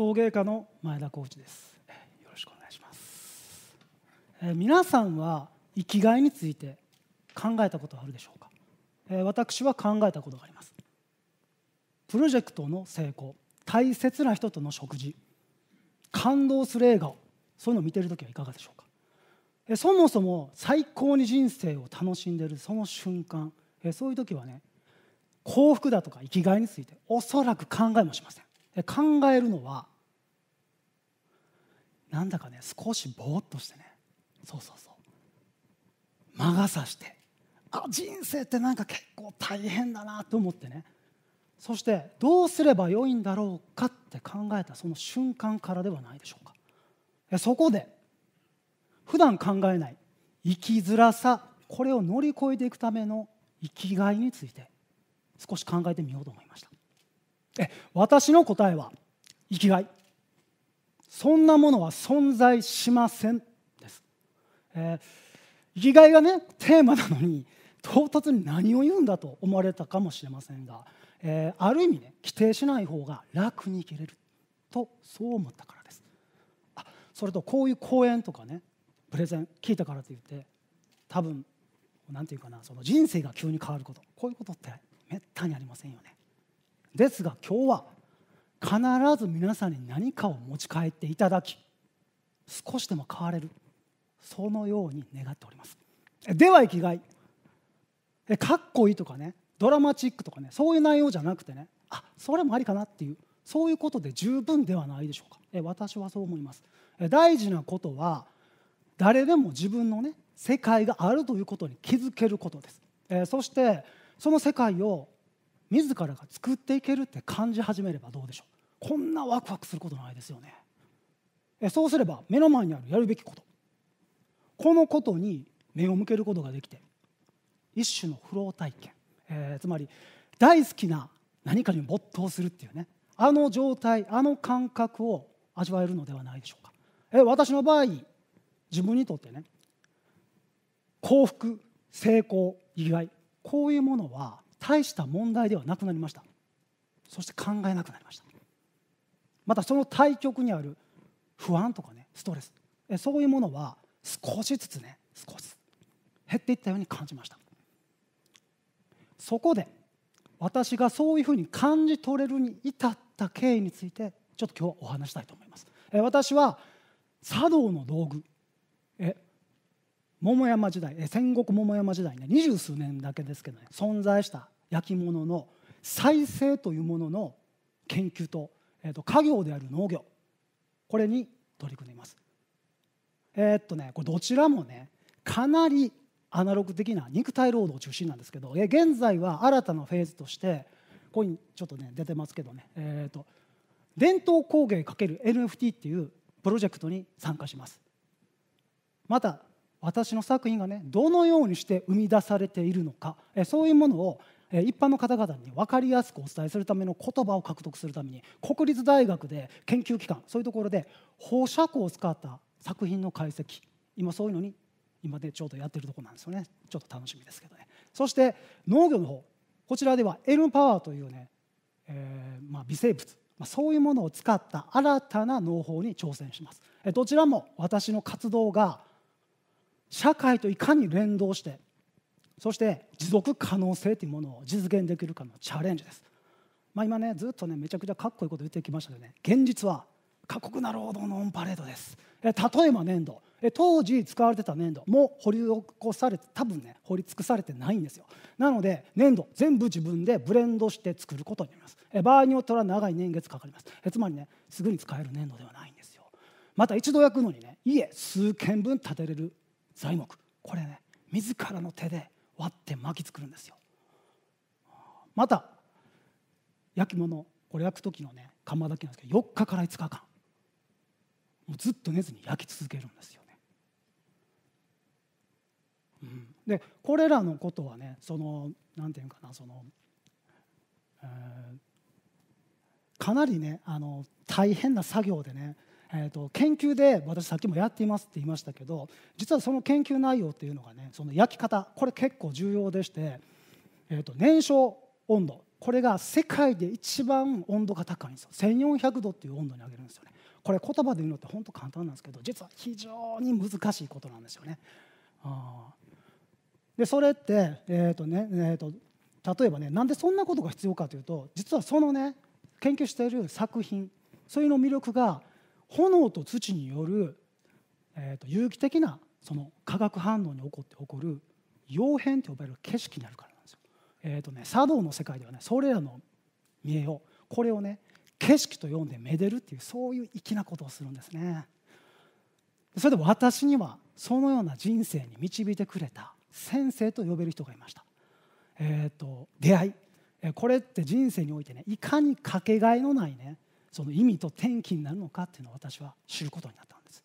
陶芸家の前田浩二ですよろしくお願いします、え皆さんは生きがいについて考えたことはあるでしょうか、え私は考えたことがありますプロジェクトの成功大切な人との食事感動する映画そういうのを見てる時はいかがでしょうかえそもそも最高に人生を楽しんでるその瞬間えそういう時はね幸福だとか生きがいについておそらく考えもしません考えるのはなんだかね少しぼーっとしてねそうそうそう魔が差してあ人生ってなんか結構大変だなと思ってねそしてどうすればよいんだろうかって考えたその瞬間からではないでしょうかそこで普段考えない生きづらさこれを乗り越えていくための生きがいについて少し考えてみようと思いましたえ私の答えは生きがいそんなものは存在しませんです、えー、生きがいがねテーマなのに唐突に何を言うんだと思われたかもしれませんが、えー、ある意味ね規定しない方が楽に生きれるとそう思ったからですあそれとこういう講演とかねプレゼン聞いたからといって多分んていうかなその人生が急に変わることこういうことってめったにありませんよねですが今日は必ず皆さんに何かを持ち帰っていただき少しでも変われるそのように願っておりますでは生きがいかっこいいとかねドラマチックとかねそういう内容じゃなくてねあそれもありかなっていうそういうことで十分ではないでしょうか私はそう思います大事なことは誰でも自分のね世界があるということに気づけることですそしてその世界を自らが作っていけるって感じ始めればどうでしょうこんなワクワクすることないですよねそうすれば目の前にあるやるべきことこのことに目を向けることができて一種の不老体験、えー、つまり大好きな何かに没頭するっていうねあの状態あの感覚を味わえるのではないでしょうか、え私の場合自分にとってね幸福成功意外こういうものは大した問題ではなくなりましたそして考えなくなりましたまたその対極にある不安とかねストレスそういうものは少しずつね少しずつ減っていったように感じましたそこで私がそういうふうに感じ取れるに至った経緯についてちょっと今日はお話したいと思います私は茶道の道具桃山時代戦国桃山時代ね二十数年だけですけどね存在した焼き物の再生というものの研究と,、えー、と家業である農業これに取り組んでいます。えー、っとねこれどちらもねかなりアナログ的な肉体労働中心なんですけど現在は新たなフェーズとしてここにちょっとね出てますけどね、えーと、と伝統工芸 ×NFT っていうプロジェクトに参加しますまた私の作品がねどのようにして生み出されているのかそういうものを一般の方々に分かりやすくお伝えするための言葉を獲得するために国立大学で研究機関そういうところで放射光を使った作品の解析今そういうのに今でちょうどやってるとこなんですよねちょっと楽しみですけどねそして農業の方こちらではエ N パワーというね、えー、まあ、微生物、まあ、そういうものを使った新たな農法に挑戦しますどちらも私の活動が社会といかに連動してそして持続可能性というものを実現できるかのチャレンジです、まあ、今ねずっとねめちゃくちゃかっこいいこと言ってきましたけどね現実は過酷な労働のオンパレードです例えば粘土当時使われてた粘土も掘り起こされて多分ね掘り尽くされてないんですよなので粘土全部自分でブレンドして作ることになります場合によっては長い年月かかりますつまりねすぐに使える粘土ではないんですよまた一度焼くのにね家数軒分建てれる材木これね自らの手で割って巻き作るんですよまた焼き物これ焼く時のね釜だけなんですけど4日から5日間もうずっと寝ずに焼き続けるんですよね、うん、でこれらのことはねそのなんていうかなその、えー、かなりねあの大変な作業でねえーと、研究で私さっきもやっていますって言いましたけど実はその研究内容っていうのがねその焼き方これ結構重要でして、えーと、燃焼温度これが世界で一番温度が高いんですよ1400度っていう温度に上げるんですよねこれ言葉で言うのって本当簡単なんですけど実は非常に難しいことなんですよねあでそれってえっ、ー、とねえっ、ー、と例えばねなんでそんなことが必要かというと実はそのね研究している作品そういうの魅力が炎と土による、えー、と有機的なその化学反応に起こって起こる溶変と呼ばれる景色になるからなんですよ。えーとね、茶道の世界ではねそれらの見栄をこれをね景色と呼んでめでるっていうそういう粋なことをするんですね。それで私にはそのような人生に導いてくれた先生と呼べる人がいました。えーと、と出会いこれって人生においてねいかにかけがえのないねその意味と転機になるのかっていうのを私は知ることになったんです、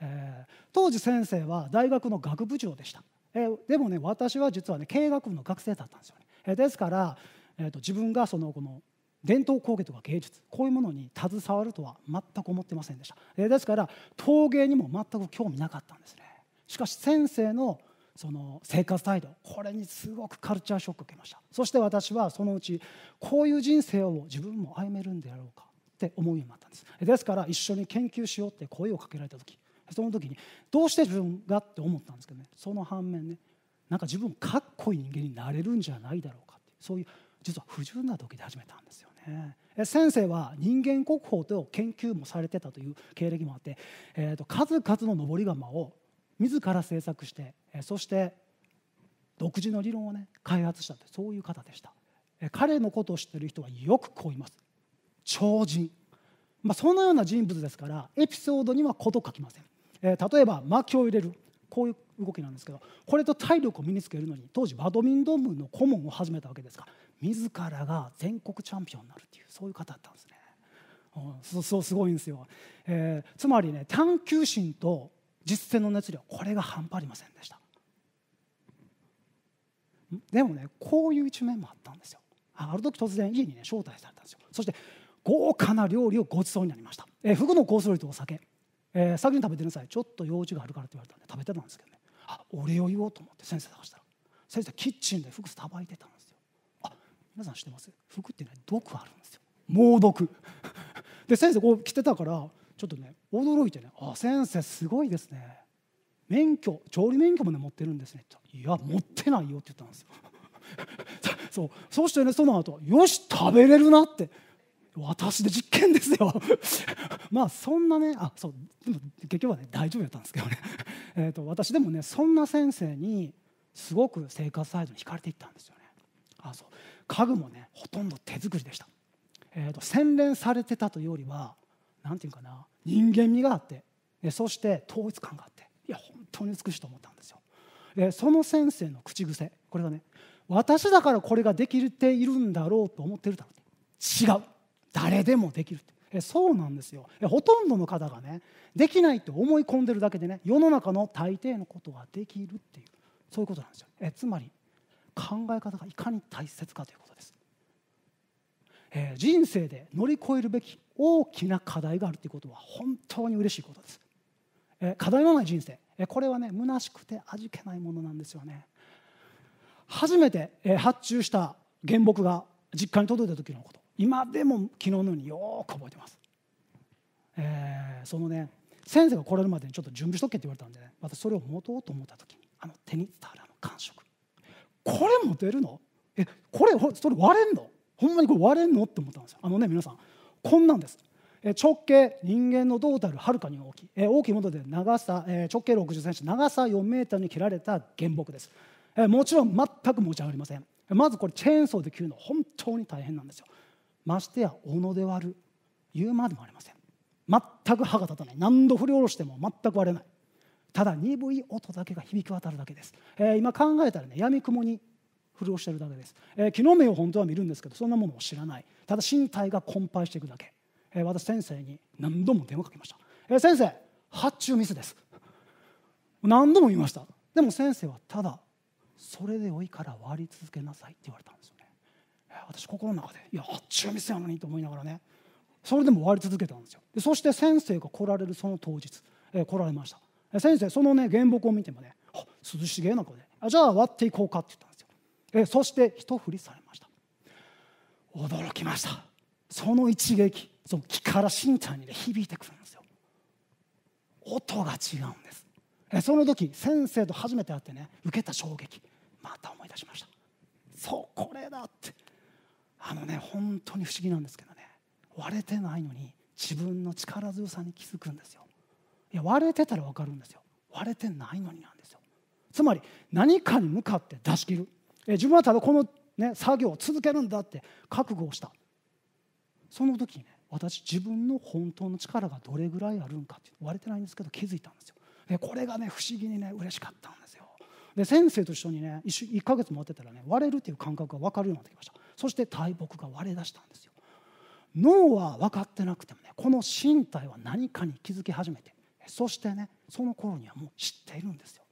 えー、当時先生は大学の学部長でした、えー、でもね私は実はね経営学部の学生だったんですよね、えー、ですから、えーと、自分がそのこの伝統工芸とか芸術こういうものに携わるとは全く思ってませんでした、えー、ですから陶芸にも全く興味なかったんですねしかし先生のその生活態度これにすごくカルチャーショックを受けましたそして私はそのうちこういう人生を自分も歩めるんであろうかって思うようになったんですですから一緒に研究しようって声をかけられた時その時にどうして自分がって思ったんですけどねその反面ねなんか自分かっこいい人間になれるんじゃないだろうかってそういう実は不純な時で始めたんですよね先生は人間国宝と研究もされてたという経歴もあって、えー、と数々の登り窯を自ら制作してそして独自の理論をね開発したってそういう方でした彼のことを知ってる人はよくこう言います超人、まあ、そのような人物ですからエピソードには事書きません、えー、例えば薪を入れるこういう動きなんですけどこれと体力を身につけるのに当時バドミントン部の顧問を始めたわけですから自らが全国チャンピオンになるっていうそういう方だったんですね。うん、そうすごいんですよ、えー、つまりね探求心と実践の熱量これが半端ありませんでしたでもねこういう一面もあったんですよある時突然家にね招待されたんですよそして豪華な料理をご馳走になりました、えー、フグのコース料理とお酒、えー、先に食べてなさいちょっと用事があるからって言われたんで食べてたんですけどねあお礼を言おうと思って先生探したら先生キッチンでフグさばいてたんですよあ皆さん知ってますフグってね毒あるんですよ猛毒 で先生こう来てたからちょっとね驚いてね「あ先生すごいですね免許調理免許もね持ってるんですね」って言ったら「いや持ってないよ」って言ったんですよ そうそしてねその後よし食べれるな」って私で実験ですよ まあそんなねあそうでも結局はね大丈夫やったんですけどね えと私でもねそんな先生にすごく生活サイズに惹かれていったんですよねあそう家具もねほとんど手作りでした、えーと、洗練されてたというよりは何て言うかな人間味があってそして統一感があっていや本当に美しいと思ったんですよでその先生の口癖これがね私だからこれができているんだろうと思ってるだろう違う誰でもできるそうなんですよほとんどの方がねできないと思い込んでるだけでね世の中の大抵のことができるっていうそういうことなんですよえつまり考え方がいかに大切かということです、え人生で乗り越えるべき大きな課題があるということは本当に嬉しいことです、え課題のない人生、えこれはね虚しくて味気ないものなんですよね初めて、え発注した原木が実家に届いた時のこと今でも昨日のようによく覚えてます、えー、そのね先生が来れるまでにちょっと準備しとけって言われたんで、ね、私それを持とうと思った時にあの手に伝わるあの感触これ持てるのえこれそれ割れんのほんまにこれ割れんのって思ったんですよあのね皆さんこんなんです直径人間の胴たるはるかに大きい大きいもので長さ直径6 0ンチ長さ4メーターに切られた原木ですもちろん全く持ち上がりませんまずこれチェーンソーで切るの本当に大変なんですよましてやおで割る言うまでもありません全く歯が立たない何度振り下ろしても全く割れないただ鈍い音だけが響き渡るだけです、えー、今考えたらねやみくもに振り下ろしてるだけです、えー、木の芽を本当は見るんですけどそんなものを知らないただ身体が困憊していくだけ、えー、私先生に何度も電話かけました、えー、先生発注ミスです何度も言いましたでも先生はただそれで良いから割り続けなさいって言われたんです私心の中でいやあっちが店なのにと思いながらねそれでも終わり続けたんですよでそして先生が来られるその当日、えー、来られました先生そのね原木を見てもねあ涼しげな子でじゃあ割っていこうかって言ったんですよ、えー、そして一振りされました驚きましたその一撃その木からちゃんに、ね、響いてくるんですよ音が違うんです、えー、その時先生と初めて会ってね受けた衝撃また思い出しましたそうこれだってあのね本当に不思議なんですけどね割れてないのに自分の力強さに気づくんですよいや割れてたら分かるんですよ割れてないのになんですよつまり何かに向かって出し切るえ自分はただこの、ね、作業を続けるんだって覚悟をしたその時にね私自分の本当の力がどれぐらいあるんかって割れてないんですけど気づいたんですよでこれがね不思議にね嬉しかったんですよで先生と一緒にね 1, 1ヶ月待ってたらね割れるっていう感覚が分かるようになってきましたそして大木が割れ出したんですよ脳は分かってなくてもねこの身体は何かに気づき始めてそしてねその頃にはもう知っているんですよ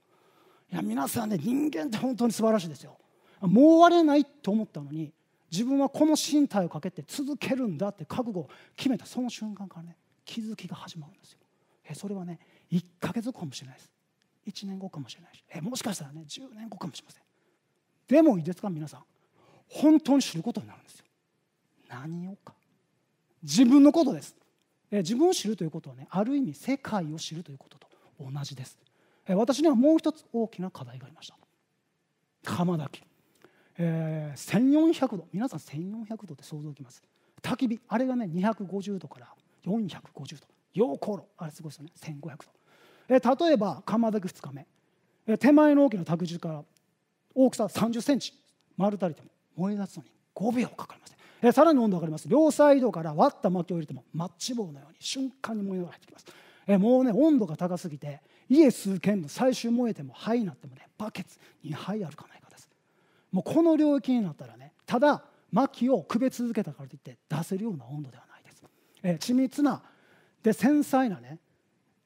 いや皆さんね人間って本当に素晴らしいですよもう割れないと思ったのに自分はこの身体をかけて続けるんだって覚悟を決めたその瞬間からね気づきが始まるんですよえそれはね1ヶ月後かもしれないです1年後かもしれないしえもしかしたらね10年後かもしれませんでもいいですか皆さん本当に知ることになるんですよ何をか自分のことです自分を知るということはねある意味世界を知るということと同じです私にはもう一つ大きな課題がありました釜炊き、えー、1400度皆さん1400度って想像できます焚き火あれがね250度から450度溶鉱炉あれすごいですよね1500度、えー、例えば釜炊き2日目、えー、手前の大きな卓くから大きさ3 0ンチ丸太りても燃え出すのに5秒かかります、えさらに温度上がります両サイドから割った薪を入れてもマッチ棒のように瞬間に燃えが入ってきますえもうね温度が高すぎてイエス剣の最終燃えても灰になってもねバケツ2杯あるかないかですもうこの領域になったらねただ薪をくべ続けたからといって出せるような温度ではないです、え緻密なで繊細なね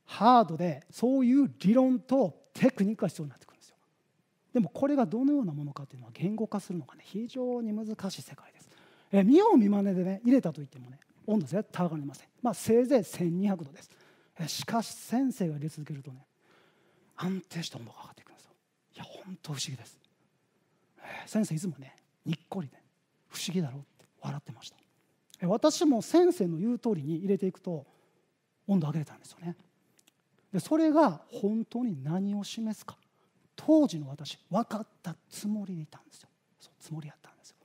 ハードでそういう理論とテクニックが必要になってでもこれがどのようなものかというのは言語化するのが、ね、非常に難しい世界です。え見よう見まねで、ね、入れたといっても、ね、温度絶対上がりません、まあ、せいぜい1200度です。しかし先生が入れ続けるとね安定した温度が上がっていくんですよいや本当不思議です、え先生いつもねにっこりで、ね、不思議だろうって笑ってました、え私も先生の言う通りに入れていくと温度上げれたんですよねでそれが本当に何を示すか当時の私分かったつもりでいたんですよそつもりやったんですよ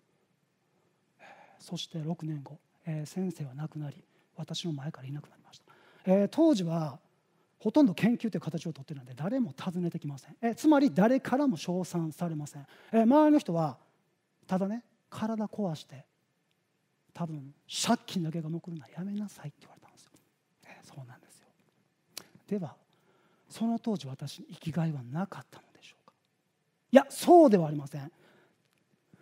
そして6年後、えー、先生は亡くなり私の前からいなくなりました、えー、当時はほとんど研究という形をとってるので誰も訪ねてきません、えー、つまり誰からも称賛されません、え周りの人はただね体壊して多分借金だけが残るのはやめなさいって言われたんですよ、えそうなんですよではその当時私生きがいはなかったのいやそうではありません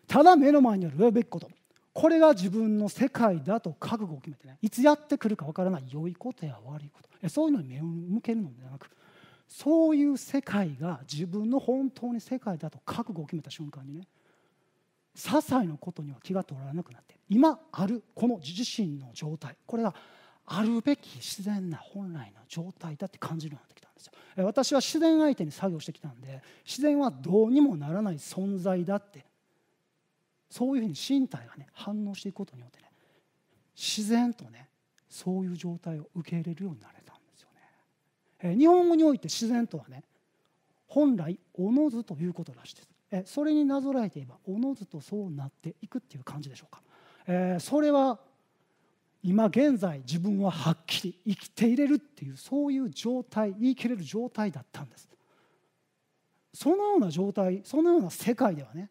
ただ目の前にあるべきことこれが自分の世界だと覚悟を決めてねいつやってくるかわからない良いことや悪いことそういうのに目を向けるのではなくそういう世界が自分の本当に世界だと覚悟を決めた瞬間にね些細なことには気が取られなくなって今あるこの自身の状態これがあるべき自然な本来の状態だって感じるようになってきたですよ私は自然相手に作業してきたんで自然はどうにもならない存在だってそういうふうに身体がね反応していくことによってね自然とねそういう状態を受け入れるようになれたんですよね日本語において自然とはね本来おのずということらしいですそれになぞらえていえばおのずとそうなっていくっていう感じでしょうかそれは今現在自分ははっきり生きていれるっていうそういう状態言い切れる状態だったんですそのような状態そのような世界ではね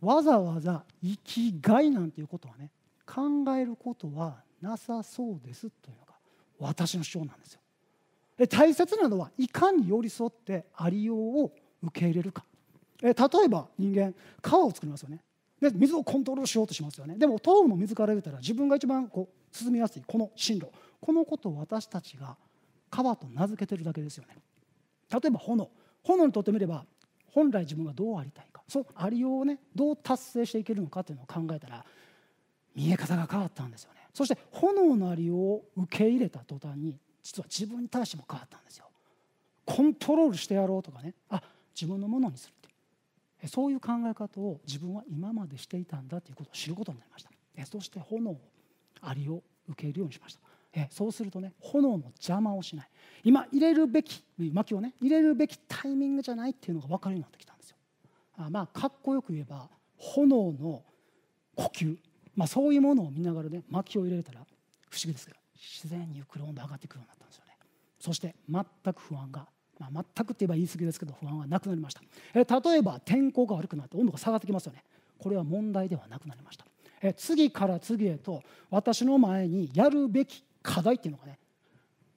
わざわざ生きがいなんていうことはね考えることはなさそうですというのが私の主張なんですよで大切なのはいかに寄り添ってありようを受け入れるかえ例えば人間川を作りますよねで水をコントロールしようとしますよねでも頭部も水から出たら自分が一番こう進みやすいこの進路このことを私たちが川と名付けてるだけですよね例えば炎炎にとってみれば本来自分がどうありたいかそのありようをねどう達成していけるのかというのを考えたら見え方が変わったんですよねそして炎のありようを受け入れた途端に実は自分に対しても変わったんですよコントロールしてやろうとかねあ自分のものにするそういう考え方を自分は今までしていたんだということを知ることになりましたそして炎をありを受け入れるようにしましたそうするとね炎の邪魔をしない今入れるべき薪をね入れるべきタイミングじゃないっていうのが分かるようになってきたんですよまあかっこよく言えば炎の呼吸、まあ、そういうものを見ながらね薪を入れれたら不思議ですけど自然にゆっくり温度上がってくるようになったんですよねそして全く不安がまあ、全くって言えば言い過ぎですけど不安はなくなりました、え例えば天候が悪くなって温度が下がってきますよねこれは問題ではなくなりましたえ次から次へと私の前にやるべき課題っていうのがね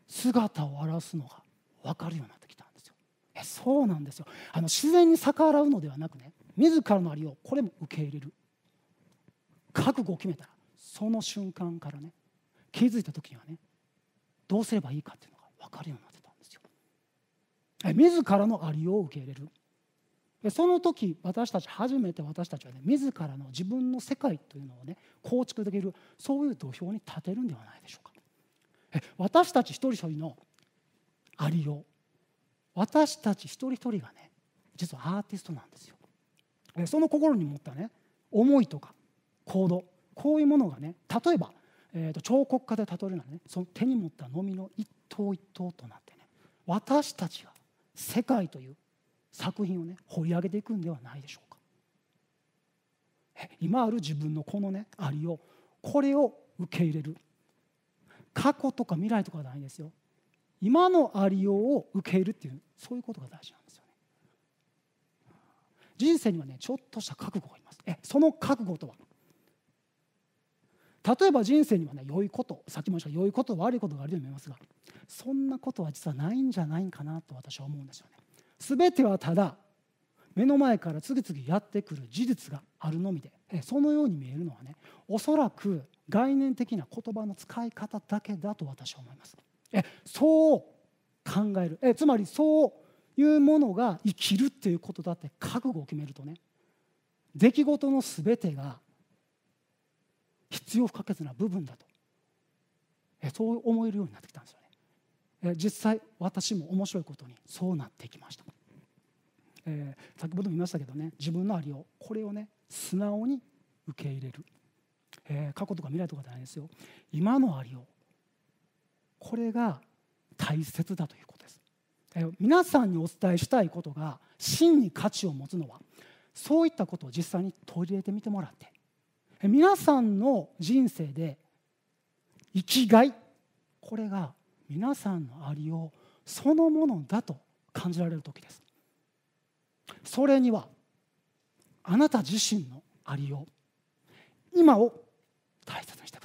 姿を現すのが分かるようになってきたんですよえそうなんですよあの自然に逆らうのではなくね自らのありようこれも受け入れる覚悟を決めたらその瞬間からね気づいた時にはねどうすればいいかっていうのが分かるようになって自らのありを受け入れるその時私たち初めて私たちはね自らの自分の世界というのをね構築できるそういう土俵に立てるんではないでしょうか私たち一人一人のありよう私たち一人一人がね実はアーティストなんですよその心に持ったね思いとか行動こういうものがね例えば、えーと、と彫刻家で例えるならねその手に持ったのみの一頭一頭となってね私たちが世界という作品をね掘り上げていくんではないでしょうか今ある自分のこのねありをこれを受け入れる過去とか未来とかないですよ今のありようを受け入れるっていうそういうことが大事なんですよね人生にはねちょっとした覚悟がいますえその覚悟とは例えば人生にはね良いことさっきも言いました良いこと悪いことがあると思いますがそんなことは実はないんじゃないかなと私は思うんですよね。すべてはただ目の前から次々やってくる事実があるのみでそのように見えるのはねおそらく概念的な言葉の使い方だけだと私は思います。えそう考えるえつまりそういうものが生きるっていうことだって覚悟を決めるとね出来事のすべてが必要不可欠な部分だとえそう思えるようになってきたんですよ。実際私も面白いことにそうなってきました、えー、先ほども言いましたけどね自分のありをこれをね素直に受け入れる、えー、過去とか未来とかじゃないですよ今のありをこれが大切だということです、えー、皆さんにお伝えしたいことが真に価値を持つのはそういったことを実際に取り入れてみてもらって、えー、皆さんの人生で生きがいこれが皆さんのありようそのものだと感じられる時ですそれにはあなた自身のありよう今を大切にして